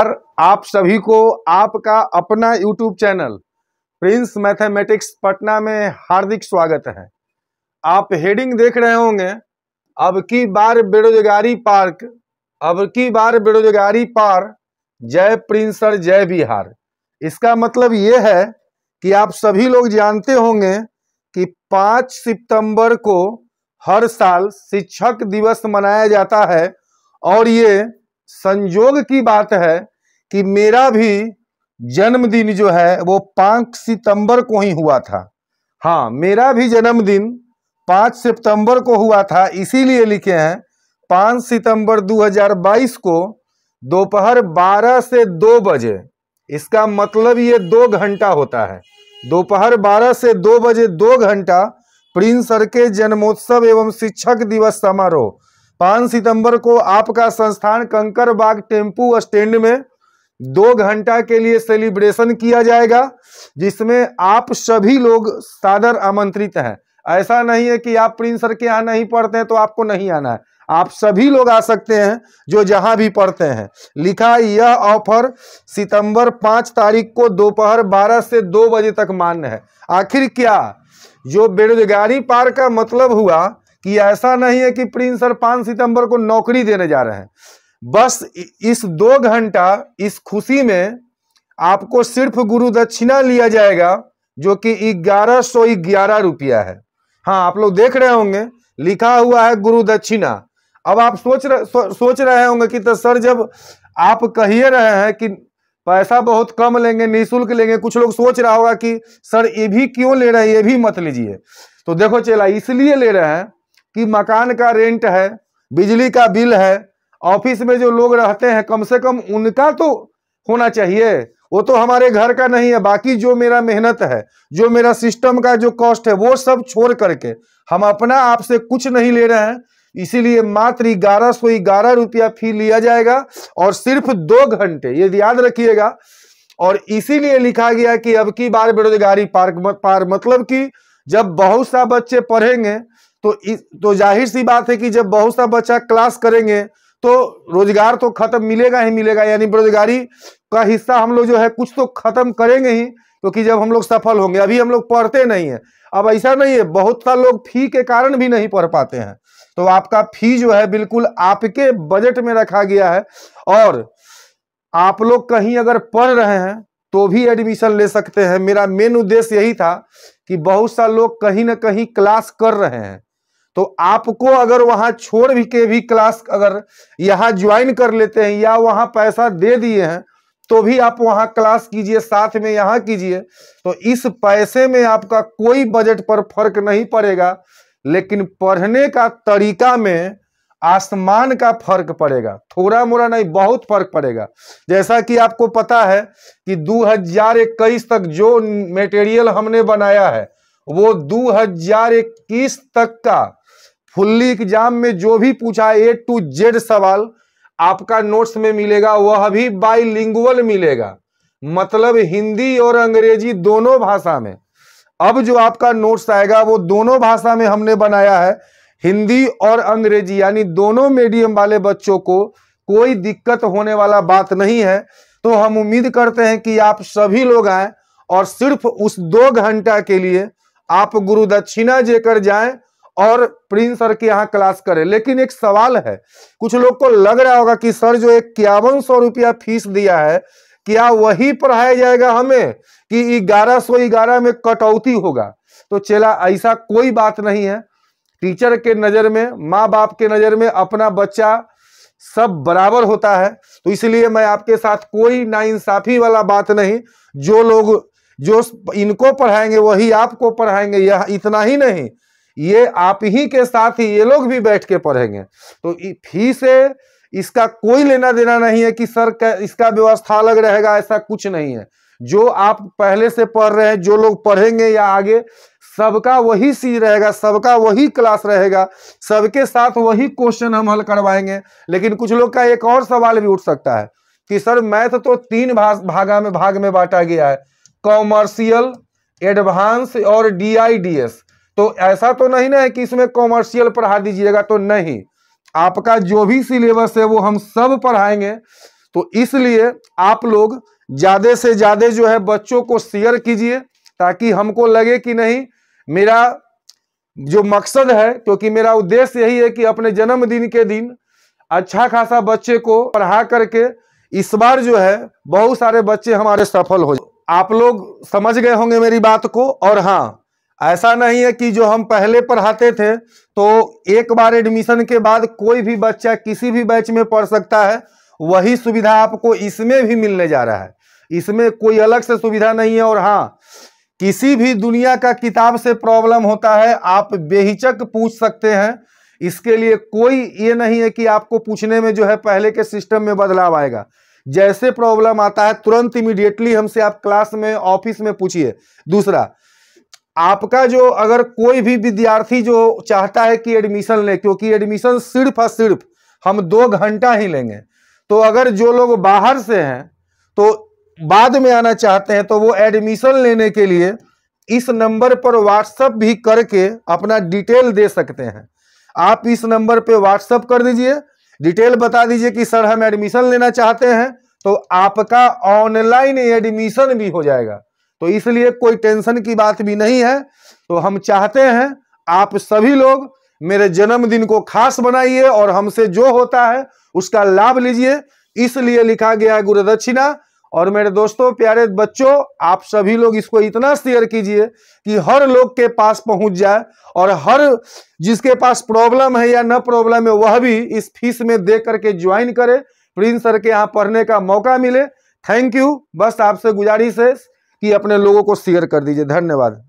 और आप सभी को आपका अपना YouTube channel Prince Mathematics Patna में हार्दिक स्वागत है आप हेडिंग देख रहे होंगे अब की बार बेरोजगारी पार्क अब की बार बेरोजगारी पार जय प्रिंस और जय बिहार इसका मतलब ये है कि आप सभी लोग जानते होंगे कि 5 सितंबर को हर साल शिक्षक दिवस मनाया जाता है और ये संयोग की बात है कि मेरा भी जन्मदिन जो है वो पांच सितंबर को ही हुआ था हाँ मेरा भी जन्मदिन पांच सितंबर को हुआ था इसीलिए लिखे हैं पांच सितंबर 2022 को दोपहर 12 से 2 बजे इसका मतलब ये दो घंटा होता है दोपहर 12 से 2 बजे दो घंटा प्रिंस सर के जन्मोत्सव एवं शिक्षक दिवस समारोह पांच सितंबर को आपका संस्थान कंकरबाग टेम्पू स्टैंड में दो घंटा के लिए सेलिब्रेशन किया जाएगा जिसमें आप सभी लोग सादर आमंत्रित हैं ऐसा नहीं है कि आप प्रिंस सर के यहाँ नहीं पढ़ते हैं तो आपको नहीं आना है आप सभी लोग आ सकते हैं जो जहां भी पढ़ते हैं लिखा यह ऑफर सितंबर पाँच तारीख को दोपहर बारह से दो बजे तक मान्य है आखिर क्या जो बेरोजगारी पार का मतलब हुआ कि ऐसा नहीं है कि प्रिंस सर पांच सितंबर को नौकरी देने जा रहे हैं बस इस दो घंटा इस खुशी में आपको सिर्फ गुरु दक्षिणा लिया जाएगा जो कि ग्यारह सौ ग्यारह रुपया है हाँ आप लोग देख रहे होंगे लिखा हुआ है गुरु दक्षिणा अब आप सोच रहे सो, सोच रहे होंगे कि तो सर जब आप कहिए रहे हैं कि पैसा बहुत कम लेंगे निःशुल्क लेंगे कुछ लोग सोच रहा होगा कि सर ये भी क्यों ले रहे हैं ये भी मत लीजिए तो देखो चेला इसलिए ले रहे हैं कि मकान का रेंट है बिजली का बिल है ऑफिस में जो लोग रहते हैं कम से कम उनका तो होना चाहिए वो तो हमारे घर का नहीं है बाकी जो मेरा मेहनत है जो मेरा सिस्टम का जो कॉस्ट है वो सब छोड़ करके हम अपना आपसे कुछ नहीं ले रहे हैं इसीलिए मात्र ग्यारह सौ ग्यारह रुपया फी लिया जाएगा और सिर्फ दो घंटे ये याद रखिएगा और इसीलिए लिखा गया कि अब की बार बेरोजगारी पार, पार मतलब कि जब बहुत सा बच्चे पढ़ेंगे तो इस तो जाहिर सी बात है कि जब बहुत सा बच्चा क्लास करेंगे तो रोजगार तो खत्म मिलेगा ही मिलेगा यानी बेरोजगारी का हिस्सा हम लोग जो है कुछ तो खत्म करेंगे ही क्योंकि तो जब हम लोग सफल होंगे अभी हम लोग पढ़ते नहीं है अब ऐसा नहीं है बहुत सा लोग फी के कारण भी नहीं पढ़ पाते हैं तो आपका फी जो है बिल्कुल आपके बजट में रखा गया है और आप लोग कहीं अगर पढ़ रहे हैं तो भी एडमिशन ले सकते हैं मेरा मेन उद्देश्य यही था कि बहुत सा लोग कहीं ना कहीं क्लास कर रहे हैं तो आपको अगर वहां छोड़ भी के भी क्लास अगर यहाँ ज्वाइन कर लेते हैं या वहां पैसा दे दिए हैं तो भी आप वहां क्लास कीजिए साथ में यहाँ कीजिए तो इस पैसे में आपका कोई बजट पर फर्क नहीं पड़ेगा लेकिन पढ़ने का तरीका में आसमान का फर्क पड़ेगा थोड़ा मोड़ा नहीं बहुत फर्क पड़ेगा जैसा कि आपको पता है कि 2021 तक जो मटेरियल हमने बनाया है वो 2021 तक का फुल्ली एग्जाम में जो भी पूछा ए टू जेड सवाल आपका नोट्स में मिलेगा वह भी बाईलिंगुअल मिलेगा मतलब हिंदी और अंग्रेजी दोनों भाषा में अब जो आपका नोट्स आएगा वो दोनों भाषा में हमने बनाया है हिंदी और अंग्रेजी यानी दोनों मीडियम वाले बच्चों को कोई दिक्कत होने वाला बात नहीं है तो हम उम्मीद करते हैं कि आप सभी लोग आए और सिर्फ उस दो घंटा के लिए आप गुरु दक्षिणा जेकर जाएं और प्रिंस सर के यहाँ क्लास करें लेकिन एक सवाल है कुछ लोग को लग रहा होगा कि सर जो इक्यावन सौ रुपया फीस दिया है क्या वही पढ़ाया जाएगा हमें कि ग्यारह सौ ग्यारह में कटौती होगा तो चला ऐसा कोई बात नहीं है टीचर के नज़र में माँ बाप के नज़र में अपना बच्चा सब बराबर होता है तो इसलिए मैं आपके साथ कोई नाइंसाफ़ी वाला बात नहीं जो लोग जो इनको पढ़ाएंगे वही आपको पढ़ाएंगे यह इतना ही नहीं ये आप ही के साथ ही ये लोग भी बैठ के पढ़ेंगे तो फी से इसका कोई लेना देना नहीं है कि सर इसका व्यवस्था अलग रहेगा ऐसा कुछ नहीं है जो आप पहले से पढ़ रहे हैं जो लोग पढ़ेंगे या आगे सबका वही सीज रहेगा सबका वही क्लास रहेगा सबके साथ वही क्वेश्चन हम हल करवाएंगे लेकिन कुछ लोग का एक और सवाल भी उठ सकता है कि सर मैथ तो तीन भाग भागा में भाग में बांटा गया है कॉमर्शियल एडवांस और डीआईडीएस तो ऐसा तो नहीं ना है कि इसमें कॉमर्शियल पढ़ा दीजिएगा तो नहीं आपका जो भी सिलेबस है वो हम सब पढ़ाएंगे तो इसलिए आप लोग ज़्यादा से ज़्यादा जो है बच्चों को शेयर कीजिए ताकि हमको लगे कि नहीं मेरा जो मकसद है क्योंकि मेरा उद्देश्य यही है कि अपने जन्मदिन के दिन अच्छा खासा बच्चे को पढ़ा करके इस बार जो है बहुत सारे बच्चे हमारे सफल हो आप लोग समझ गए होंगे मेरी बात को और हाँ ऐसा नहीं है कि जो हम पहले पढ़ाते थे तो एक बार एडमिशन के बाद कोई भी बच्चा किसी भी बैच में पढ़ सकता है वही सुविधा आपको इसमें भी मिलने जा रहा है इसमें कोई अलग से सुविधा नहीं है और हाँ किसी भी दुनिया का किताब से प्रॉब्लम होता है आप बेहिचक पूछ सकते हैं इसके लिए कोई ये नहीं है कि आपको पूछने में जो है पहले के सिस्टम में बदलाव आएगा जैसे प्रॉब्लम आता है तुरंत इमीडिएटली हमसे आप क्लास में ऑफिस में पूछिए दूसरा आपका जो अगर कोई भी विद्यार्थी जो चाहता है कि एडमिशन ले क्योंकि एडमिशन सिर्फ और सिर्फ हम दो घंटा ही लेंगे तो अगर जो लोग बाहर से हैं तो बाद में आना चाहते हैं तो वो एडमिशन लेने के लिए इस नंबर पर व्हाट्सअप भी करके अपना डिटेल दे सकते हैं आप इस नंबर पे व्हाट्सअप कर दीजिए डिटेल बता दीजिए कि सर हम एडमिशन लेना चाहते हैं तो आपका ऑनलाइन एडमिशन भी हो जाएगा तो इसलिए कोई टेंशन की बात भी नहीं है तो हम चाहते हैं आप सभी लोग मेरे जन्मदिन को खास बनाइए और हमसे जो होता है उसका लाभ लीजिए इसलिए लिखा गया है गुरुदक्षिणा और मेरे दोस्तों प्यारे बच्चों आप सभी लोग इसको इतना शेयर कीजिए कि हर लोग के पास पहुंच जाए और हर जिसके पास प्रॉब्लम है या न प्रॉब्लम है वह भी इस फीस में दे करके ज्वाइन करे प्रिंस सर के यहाँ पढ़ने का मौका मिले थैंक यू बस आपसे गुजारिश है कि अपने लोगों को शेयर कर दीजिए धन्यवाद